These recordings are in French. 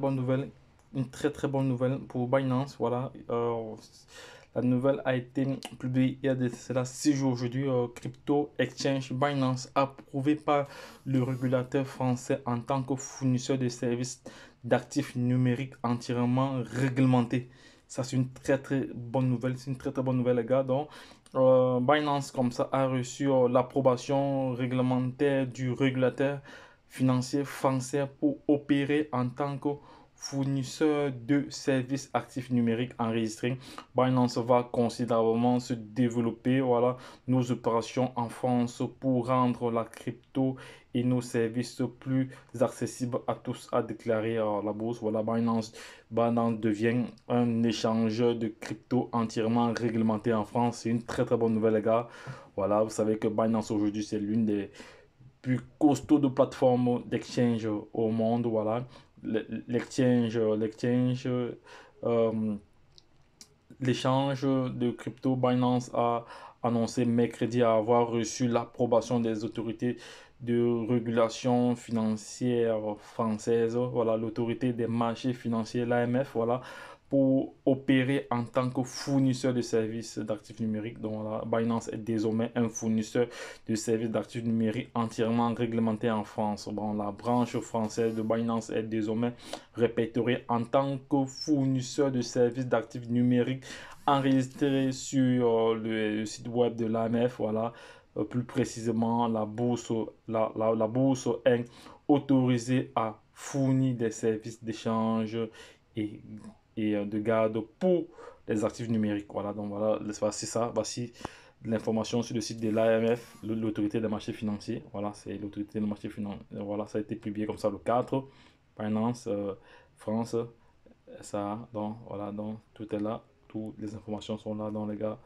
bonne nouvelle. Une très très bonne nouvelle pour Binance. Voilà. Euh, la nouvelle a été publiée il y a de cela 6 jours aujourd'hui. Euh, crypto Exchange Binance, approuvé par le régulateur français en tant que fournisseur de services d'actifs numériques entièrement réglementé Ça, c'est une très très bonne nouvelle. C'est une très très bonne nouvelle, les gars. Donc, euh, Binance, comme ça, a reçu euh, l'approbation réglementaire du régulateur financiers français pour opérer en tant que fournisseur de services actifs numériques enregistrés. Binance va considérablement se développer voilà, nos opérations en France pour rendre la crypto et nos services plus accessibles à tous, a déclaré à euh, la bourse. Voilà, Binance, Binance devient un échangeur de crypto entièrement réglementé en France. C'est une très très bonne nouvelle, les gars. Voilà, vous savez que Binance aujourd'hui, c'est l'une des plus costaud de plateforme d'exchange au monde. Voilà. L'exchange, l'exchange, euh, l'échange de crypto Binance a annoncé mercredi avoir reçu l'approbation des autorités de régulation financière française, voilà l'autorité des marchés financiers, l'AMF, voilà pour opérer en tant que fournisseur de services d'actifs numériques. Donc la Binance est désormais un fournisseur de services d'actifs numériques entièrement réglementé en France. Bon, la branche française de Binance est désormais répertoriée en tant que fournisseur de services d'actifs numériques enregistré sur euh, le, site web de l'AMF. Voilà, euh, plus précisément, la bourse, la, la, la bourse est autorisée à fournir des services d'échange et euh, de garde pour les actifs numériques. Voilà, donc voilà, c'est ça. Voici l'information sur le site de l'AMF, l'autorité des marchés financiers. Voilà, c'est l'autorité des marchés financiers. Voilà, ça a été publié comme ça le 4, Finance, euh, France, ça. Donc voilà, donc tout est là. Toutes les informations sont là, donc les gars.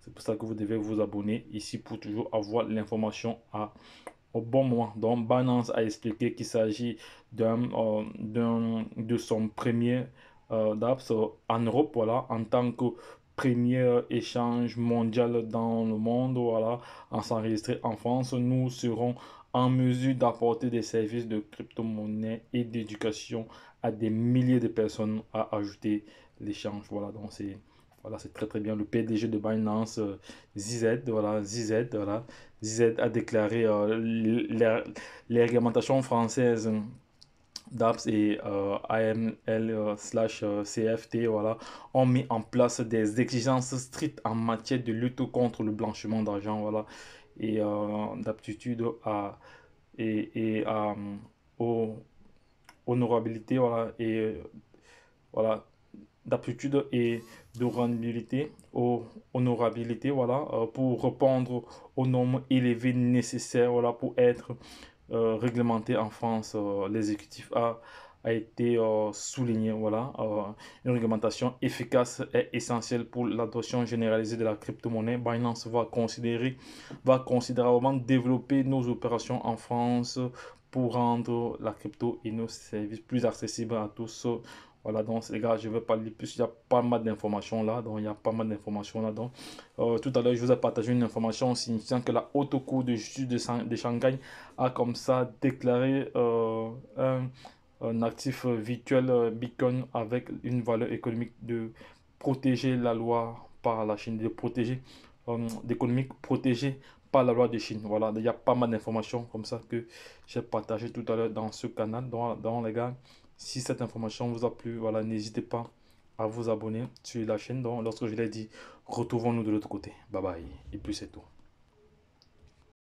C'est pour ça que vous devez vous abonner ici pour toujours avoir l'information à au bon moment. Donc Binance a expliqué qu'il s'agit d'un euh, de son premier euh, d'Apps en Europe, voilà, en tant que premier échange mondial dans le monde, voilà, en s'enregistrer en France, nous serons en mesure d'apporter des services de crypto-monnaie et d'éducation à des milliers de personnes à ajouter l'échange. Voilà, donc c'est voilà, c'est très très bien. Le PDG de Binance, ZZ, euh, voilà, ZZ, voilà, ZZ a déclaré euh, les, les, réglementations françaises DAPS et euh, AML euh, slash euh, CFT, voilà, ont mis en place des exigences strictes en matière de lutte contre le blanchiment d'argent, voilà, et d'aptitude à et, et à honorabilité, voilà, et voilà, d'aptitude et de rendabilité honorabilité voilà pour répondre aux normes élevées nécessaires voilà pour être euh, réglementé en France, euh, l'exécutif a a été euh, souligné. Voilà, une réglementation efficace est essentielle pour l'adoption généralisée de la crypto-monnaie. Binance bah, va considérer, va considérablement développer nos opérations en France pour rendre la crypto et nos services plus accessibles à tous. Voilà, donc les gars, je ne vais pas lire plus. Il y a pas mal d'informations là. Donc, il y a pas mal d'informations là. Donc, euh, tout à l'heure, je vous ai partagé une information signifiant que la haute cour de justice de, Shanghai a comme ça déclaré euh, un, actif virtuel euh, Bitcoin avec une valeur économique de protéger la loi par la Chine, de protéger euh, d'économique protégée par la loi de Chine. Voilà, il y a pas mal d'informations comme ça que j'ai partagé tout à l'heure dans ce canal. dans donc les gars. Si cette information vous a plu, voilà, n'hésitez pas à vous abonner sur la chaîne. Donc, lorsque je l'ai dit, retrouvons-nous de l'autre côté. Bye bye. Et plus c'est tout.